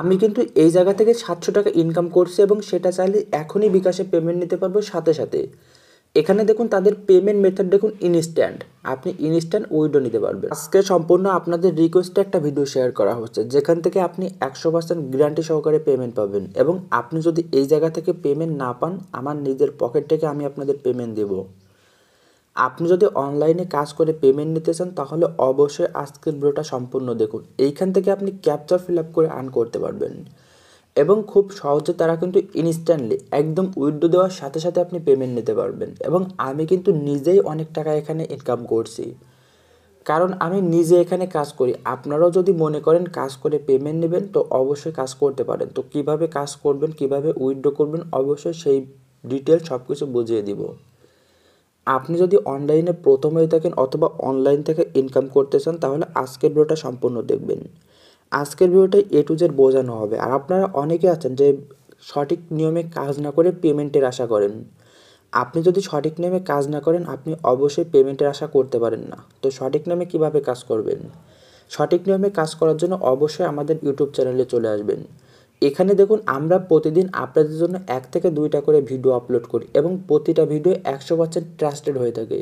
আমি কিন্তু এই জায়গা থেকে সাতশো টাকা ইনকাম করছি এবং সেটা চাইলে এখনই বিকাশে পেমেন্ট নিতে পারবো সাথে সাথে এখানে দেখুন তাদের পেমেন্ট মেথড দেখুন ইনস্ট্যান্ট আপনি ইনস্ট্যান্ট উইডো নিতে পারবেন আজকে সম্পূর্ণ আপনাদের রিকোয়েস্টে একটা ভিডিও শেয়ার করা হচ্ছে যেখান থেকে আপনি একশো পার্সেন্ট গ্যারান্টি সহকারে পেমেন্ট পাবেন এবং আপনি যদি এই জায়গা থেকে পেমেন্ট না পান আমার নিজের পকেট থেকে আমি আপনাদের পেমেন্ট দেবো আপনি যদি অনলাইনে কাজ করে পেমেন্ট নিতে চান তাহলে অবশ্যই আজকের ভিডিওটা সম্পূর্ণ দেখুন এইখান থেকে আপনি ক্যাপচার ফিল আপ করে আর্ন করতে পারবেন এবং খুব সহজে তারা কিন্তু ইনস্ট্যান্টলি একদম উইড্রো দেওয়ার সাথে সাথে আপনি পেমেন্ট নিতে পারবেন এবং আমি কিন্তু নিজেই অনেক টাকা এখানে ইনকাম করছি কারণ আমি নিজে এখানে কাজ করি আপনারাও যদি মনে করেন কাজ করে পেমেন্ট নেবেন তো অবশ্যই কাজ করতে পারেন তো কিভাবে কাজ করবেন কিভাবে উইথড্র করবেন অবশ্যই সেই ডিটেল সব কিছু বুঝিয়ে দিব আপনি যদি অনলাইনে প্রথমে থাকেন অথবা অনলাইন থেকে ইনকাম করতে চান তাহলে আজকের ভিডিওটা সম্পূর্ণ দেখবেন আজকের ভিডিওটা এ টু জেড বোঝানো হবে আর আপনারা অনেকে আছেন যে সঠিক নিয়মে কাজ না করে পেমেন্টের আশা করেন আপনি যদি সঠিক নিয়মে কাজ না করেন আপনি অবশ্যই পেমেন্টের আশা করতে পারেন না তো সঠিক নিয়মে কিভাবে কাজ করবেন সঠিক নিয়মে কাজ করার জন্য অবশ্যই আমাদের ইউটিউব চ্যানেলে চলে আসবেন এখানে দেখুন আমরা প্রতিদিন আপনাদের জন্য এক থেকে দুইটা করে ভিডিও আপলোড করি এবং প্রতিটা ভিডিও একশো পার্সেন্ট ট্রাস্টেড হয়ে থাকে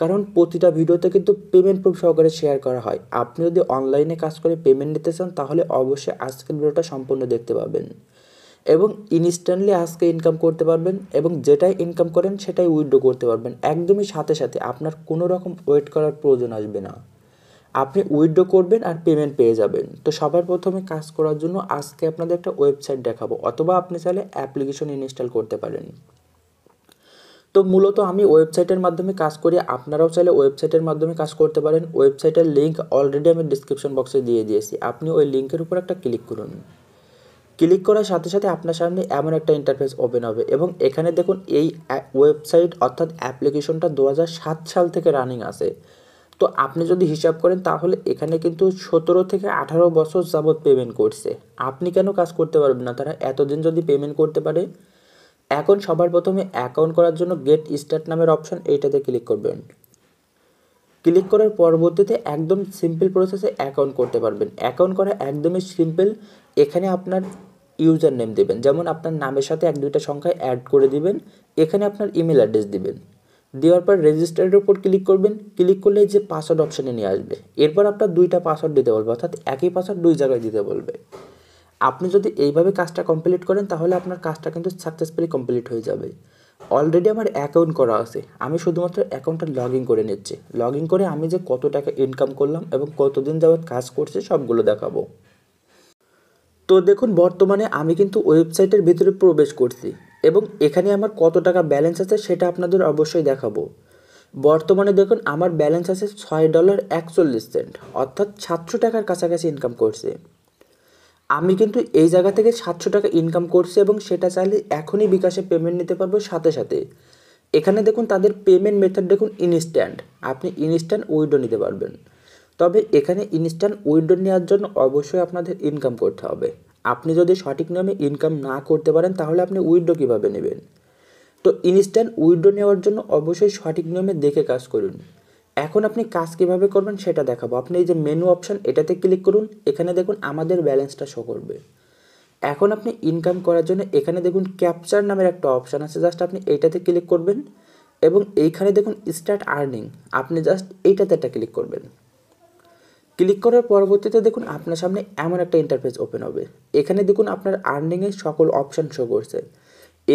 কারণ প্রতিটা ভিডিওতে কিন্তু পেমেন্ট প্রুফ সহকারে শেয়ার করা হয় আপনি যদি অনলাইনে কাজ করে পেমেন্ট নিতে চান তাহলে অবশ্যই আজকের ভিডিওটা সম্পূর্ণ দেখতে পাবেন এবং ইনস্ট্যান্টলি আজকে ইনকাম করতে পারবেন এবং যেটাই ইনকাম করেন সেটাই উইড্রো করতে পারবেন একদমই সাথে সাথে আপনার কোনো রকম ওয়েট করার প্রয়োজন আসবে না আপনি উইথড্র করবেন আর পেমেন্ট পেয়ে যাবেন তো সবার প্রথমে কাজ করার জন্য আজকে আপনাদের একটা ওয়েবসাইট দেখাবো অথবা আপনি চাইলে অ্যাপ্লিকেশন ইনস্টল করতে পারেন তো মূলত আমি ওয়েবসাইটের মাধ্যমে কাজ করি আপনারাও চাইলে ওয়েবসাইটের মাধ্যমে কাজ করতে পারেন ওয়েবসাইটের লিঙ্ক অলরেডি আমি ডিসক্রিপশন বক্সে দিয়ে দিয়েছি আপনি ওই লিঙ্কের উপর একটা ক্লিক করুন ক্লিক করার সাথে সাথে আপনার সামনে এমন একটা ইন্টারফেস ওপেন হবে এবং এখানে দেখুন এই ওয়েবসাইট অর্থাৎ অ্যাপ্লিকেশনটা দু সাল থেকে রানিং আছে তো আপনি যদি হিসাব করেন তাহলে এখানে কিন্তু সতেরো থেকে আঠারো বছর যাবৎ পেমেন্ট করছে আপনি কেন কাজ করতে পারবেন না তারা এতদিন যদি পেমেন্ট করতে পারে এখন সবার প্রথমে অ্যাকাউন্ট করার জন্য গেট স্টার্ট নামের অপশন এইটাতে ক্লিক করবেন ক্লিক করার পরবর্তীতে একদম সিম্পল প্রসেসে অ্যাকাউন্ট করতে পারবেন অ্যাকাউন্ট করা একদমই সিম্পল এখানে আপনার ইউজার নেম দেবেন যেমন আপনার নামের সাথে এক দুইটা সংখ্যা অ্যাড করে দিবেন এখানে আপনার ইমেল অ্যাড্রেস দিবেন দেওয়ার পর রেজিস্টারের উপর ক্লিক করবেন ক্লিক করলে যে পাসওয়ার্ড অপশানে নিয়ে আসবে এরপর আপনার দুইটা পাসওয়ার্ড দিতে বলবে অর্থাৎ একই পাসওয়ার্ড দুই জায়গায় দিতে বলবে আপনি যদি এইভাবে কাজটা কমপ্লিট করেন তাহলে আপনার কাজটা কিন্তু সাকসেসফুলি কমপ্লিট হয়ে যাবে অলরেডি আমার অ্যাকাউন্ট করা আছে আমি শুধুমাত্র অ্যাকাউন্টটা লগ ইন করে নিচ্ছি লগ ইন করে আমি যে কত টাকা ইনকাম করলাম এবং কতদিন যাবৎ কাজ করছে সবগুলো দেখাবো তো দেখুন বর্তমানে আমি কিন্তু ওয়েবসাইটের ভিতরে প্রবেশ করছি এবং এখানে আমার কত টাকা ব্যালেন্স আছে সেটা আপনাদের অবশ্যই দেখাবো বর্তমানে দেখুন আমার ব্যালেন্স আছে ছয় ডলার একচল্লিশ সেন্ট অর্থাৎ সাতশো টাকার কাছাকাছি ইনকাম করছে আমি কিন্তু এই জায়গা থেকে সাতশো টাকা ইনকাম করছি এবং সেটা চাইলে এখনই বিকাশে পেমেন্ট নিতে পারবো সাথে সাথে এখানে দেখুন তাদের পেমেন্ট মেথড দেখুন ইনস্ট্যান্ট আপনি ইনস্ট্যান্ট উইডো নিতে পারবেন তবে এখানে ইনস্ট্যান্ট উইডো নেওয়ার জন্য অবশ্যই আপনাদের ইনকাম করতে হবে আপনি যদি সঠিক নিয়মে ইনকাম না করতে পারেন তাহলে আপনি উইড্রো কীভাবে নেবেন তো ইনস্ট্যান্ট উইড্রো নেওয়ার জন্য অবশ্যই সঠিক নিয়মে দেখে কাজ করুন এখন আপনি কাজ কীভাবে করবেন সেটা দেখাবো আপনি এই যে মেনু অপশান এটাতে ক্লিক করুন এখানে দেখুন আমাদের ব্যালেন্সটা শো করবে এখন আপনি ইনকাম করার জন্য এখানে দেখুন ক্যাপচার নামের একটা অপশান আছে জাস্ট আপনি এটাতে ক্লিক করবেন এবং এইখানে দেখুন স্টার্ট আর্নিং আপনি জাস্ট এইটাতে একটা ক্লিক করবেন ক্লিক করার পরবর্তীতে দেখুন আপনার সামনে এমন একটা ইন্টারফেস ওপেন হবে এখানে দেখুন আপনার আর্নিংয়ের সকল অপশান শো করছে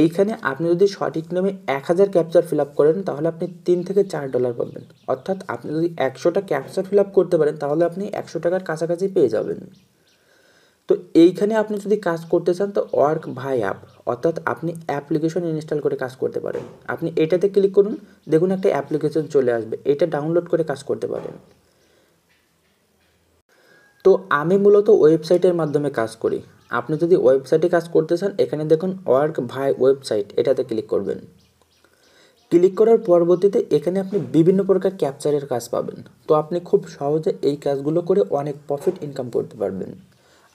এইখানে আপনি যদি সঠিক নামে এক হাজার ক্যাপচার ফিল আপ করেন তাহলে আপনি তিন থেকে চার ডলার পাবেন অর্থাৎ আপনি যদি একশোটা ক্যাপচার ফিল আপ করতে পারেন তাহলে আপনি একশো টাকার কাছাকাছি পেয়ে যাবেন তো এইখানে আপনি যদি কাজ করতে চান তো ওয়ার্ক ভাই অ্যাপ অর্থাৎ আপনি অ্যাপ্লিকেশন ইনস্টল করে কাজ করতে পারেন আপনি এটাতে ক্লিক করুন দেখুন একটা অ্যাপ্লিকেশন চলে আসবে এটা ডাউনলোড করে কাজ করতে পারেন তো আমি মূলত ওয়েবসাইটের মাধ্যমে কাজ করি আপনি যদি ওয়েবসাইটে কাজ করতে চান এখানে দেখুন ওয়ার্ক ভাই ওয়েবসাইট এটাতে ক্লিক করবেন ক্লিক করার পরবর্তীতে এখানে আপনি বিভিন্ন প্রকার ক্যাপচারের কাজ পাবেন তো আপনি খুব সহজে এই কাজগুলো করে অনেক প্রফিট ইনকাম করতে পারবেন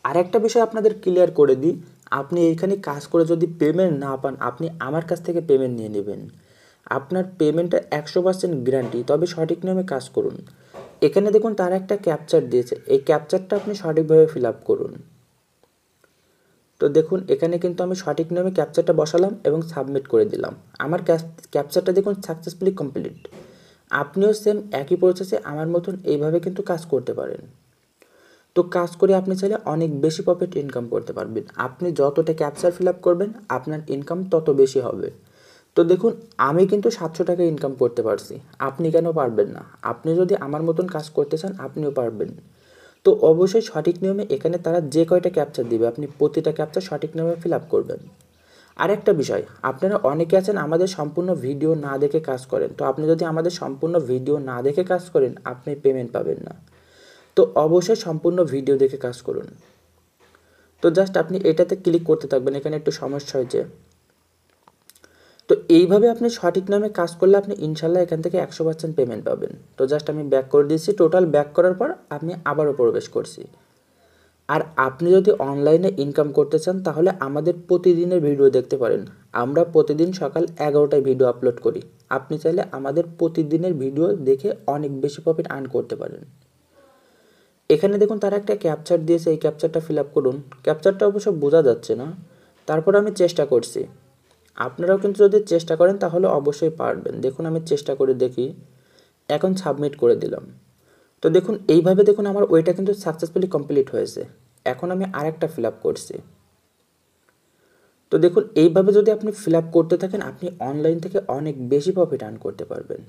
আর একটা বিষয় আপনাদের ক্লিয়ার করে দিই আপনি এইখানে কাজ করে যদি পেমেন্ট না পান আপনি আমার কাছ থেকে পেমেন্ট নিয়ে নেবেন আপনার পেমেন্টটা একশো পার্সেন্ট গ্যারান্টি তবে সঠিক নিয়মে কাজ করুন এখানে দেখুন তার একটা ক্যাপচার দিয়েছে এই ক্যাপচারটা আপনি সঠিকভাবে ফিল আপ করুন তো দেখুন এখানে কিন্তু আমি সঠিক নামে ক্যাপচারটা বসালাম এবং সাবমিট করে দিলাম আমার ক্যাপচারটা দেখুন সাকসেসফুলি কমপ্লিট আপনিও সেম একই প্রসেসে আমার মতন এইভাবে কিন্তু কাজ করতে পারেন তো কাজ করে আপনি চাইলে অনেক বেশি প্রফিট ইনকাম করতে পারবেন আপনি যতটা ক্যাপচার ফিল আপ করবেন আপনার ইনকাম তত বেশি হবে তো দেখুন আমি কিন্তু সাতশো টাকা ইনকাম করতে পারছি আপনি কেন পারবেন না আপনি যদি আমার মতন কাজ করতে চান আপনিও পারবেন তো অবশ্যই সঠিক নিয়মে এখানে তারা যে কয়টা ক্যাপচার দিবে আপনি প্রতিটা ক্যাপচার সঠিক নিয়মে ফিল আপ করবেন আরেকটা বিষয় আপনারা অনেকে আছেন আমাদের সম্পূর্ণ ভিডিও না দেখে কাজ করেন তো আপনি যদি আমাদের সম্পূর্ণ ভিডিও না দেখে কাজ করেন আপনি পেমেন্ট পাবেন না তো অবশ্যই সম্পূর্ণ ভিডিও দেখে কাজ করুন তো জাস্ট আপনি এটাতে ক্লিক করতে থাকবেন এখানে একটু সমস্যা হয়েছে তো এইভাবে আপনি সঠিক নামে কাজ করলে আপনি ইনশাল্লাহ এখান থেকে একশো পার্সেন্ট পেমেন্ট পাবেন তো জাস্ট আমি ব্যাক করে দিয়েছি টোটাল ব্যাক করার পর আমি আবারও প্রবেশ করছি আর আপনি যদি অনলাইনে ইনকাম করতে চান তাহলে আমাদের প্রতিদিনের ভিডিও দেখতে পারেন আমরা প্রতিদিন সকাল এগারোটায় ভিডিও আপলোড করি আপনি চাইলে আমাদের প্রতিদিনের ভিডিও দেখে অনেক বেশি প্রফিট আর্ন করতে পারেন এখানে দেখুন তারা একটা ক্যাপচার দিয়েছে এই ক্যাপচারটা ফিল আপ করুন ক্যাপচারটা অবশ্য বোঝা যাচ্ছে না তারপর আমি চেষ্টা করছি আপনারাও কিন্তু যদি চেষ্টা করেন তাহলে অবশ্যই পারবেন দেখুন আমি চেষ্টা করে দেখি এখন সাবমিট করে দিলাম তো দেখুন এইভাবে দেখুন আমার ওইটা কিন্তু সাকসেসফুলি কমপ্লিট হয়েছে এখন আমি আরেকটা ফিল আপ করছি তো দেখুন এইভাবে যদি আপনি ফিল আপ করতে থাকেন আপনি অনলাইন থেকে অনেক বেশি প্রফিট আর্ন করতে পারবেন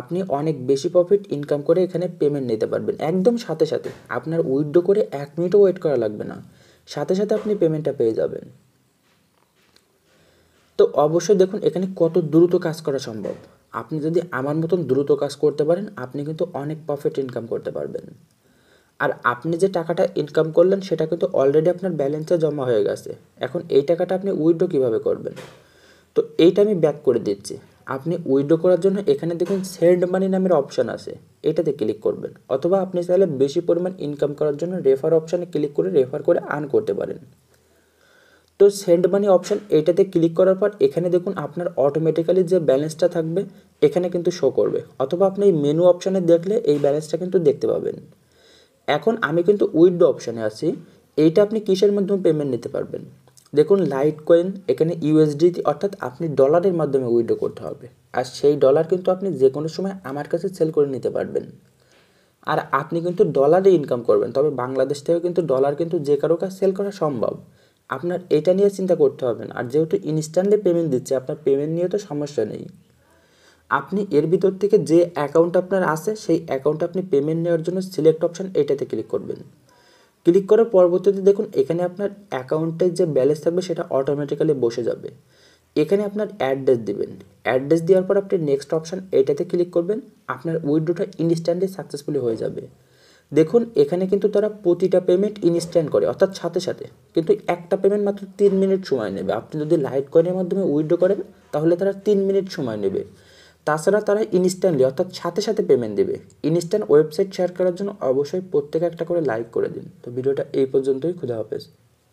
আপনি অনেক বেশি প্রফিট ইনকাম করে এখানে পেমেন্ট নিতে পারবেন একদম সাথে সাথে আপনার উইথড্র করে এক মিনিটও ওয়েট করা লাগবে না সাথে সাথে আপনি পেমেন্টটা পেয়ে যাবেন তো অবশ্যই দেখুন এখানে কত দ্রুত কাজ করা সম্ভব আপনি যদি আমার মতন দ্রুত কাজ করতে পারেন আপনি কিন্তু অনেক প্রফিট ইনকাম করতে পারবেন আর আপনি যে টাকাটা ইনকাম করলেন সেটা কিন্তু অলরেডি আপনার ব্যালেন্সে জমা হয়ে গেছে এখন এই টাকাটা আপনি উইড্রো কীভাবে করবেন তো এইটা আমি ব্যাক করে দিচ্ছি আপনি উইড্রো করার জন্য এখানে দেখুন সেন্ড মানি নামের অপশান আছে এটাতে ক্লিক করবেন অথবা আপনি চাইলে বেশি পরিমাণ ইনকাম করার জন্য রেফার অপশানে ক্লিক করে রেফার করে আর্ন করতে পারেন তো সেন্ড মানি অপশান এটাতে ক্লিক করার পর এখানে দেখুন আপনার অটোমেটিক্যালি যে ব্যালেন্সটা থাকবে এখানে কিন্তু শো করবে অথবা আপনি এই মেনু অপশানে দেখলে এই ব্যালেন্সটা কিন্তু দেখতে পাবেন এখন আমি কিন্তু উইড্রো অপশানে আছি এইটা আপনি কিসের মাধ্যমে পেমেন্ট নিতে পারবেন দেখুন লাইট কয়েন এখানে ইউএসডি অর্থাৎ আপনি ডলারের মাধ্যমে উইড্রো করতে হবে আর সেই ডলার কিন্তু আপনি যে কোনো সময় আমার কাছে সেল করে নিতে পারবেন আর আপনি কিন্তু ডলারে ইনকাম করবেন তবে বাংলাদেশ থেকেও কিন্তু ডলার কিন্তু যে কারো কাছে সেল করা সম্ভব আপনার এটা নিয়ে চিন্তা করতে হবে না আর যেহেতু ইনস্ট্যান্টলি পেমেন্ট দিচ্ছে আপনার পেমেন্ট নিয়ে তো সমস্যা নেই আপনি এর ভিতর থেকে যে অ্যাকাউন্ট আপনার আছে সেই অ্যাকাউন্টে আপনি পেমেন্ট নেওয়ার জন্য সিলেক্ট অপশান এটাতে ক্লিক করবেন ক্লিক করার পরবর্তীতে দেখুন এখানে আপনার অ্যাকাউন্টের যে ব্যালেন্স থাকবে সেটা অটোমেটিক্যালি বসে যাবে এখানে আপনার অ্যাড্রেস দিবেন অ্যাড্রেস দেওয়ার পর আপনি নেক্সট অপশান এটাতে ক্লিক করবেন আপনার উইড্রোটা ইনস্ট্যান্টলি সাকসেসফুলি হয়ে যাবে দেখুন এখানে কিন্তু তারা প্রতিটা পেমেন্ট ইনস্ট্যান্ট করে অর্থাৎ সাথে সাথে কিন্তু একটা পেমেন্ট মাত্র তিন মিনিট সময় নেবে আপনি যদি লাইট কয়েনের মাধ্যমে উইড্রো করেন তাহলে তারা তিন মিনিট সময় নেবে তাছাড়া তারা ইনস্ট্যান্টলি অর্থাৎ সাথে সাথে পেমেন্ট দেবে ইনস্ট্যান্ট ওয়েবসাইট শেয়ার করার জন্য অবশ্যই প্রত্যেকে একটা করে লাইক করে দিন তো ভিডিওটা এই পর্যন্তই খুদা হাফেজ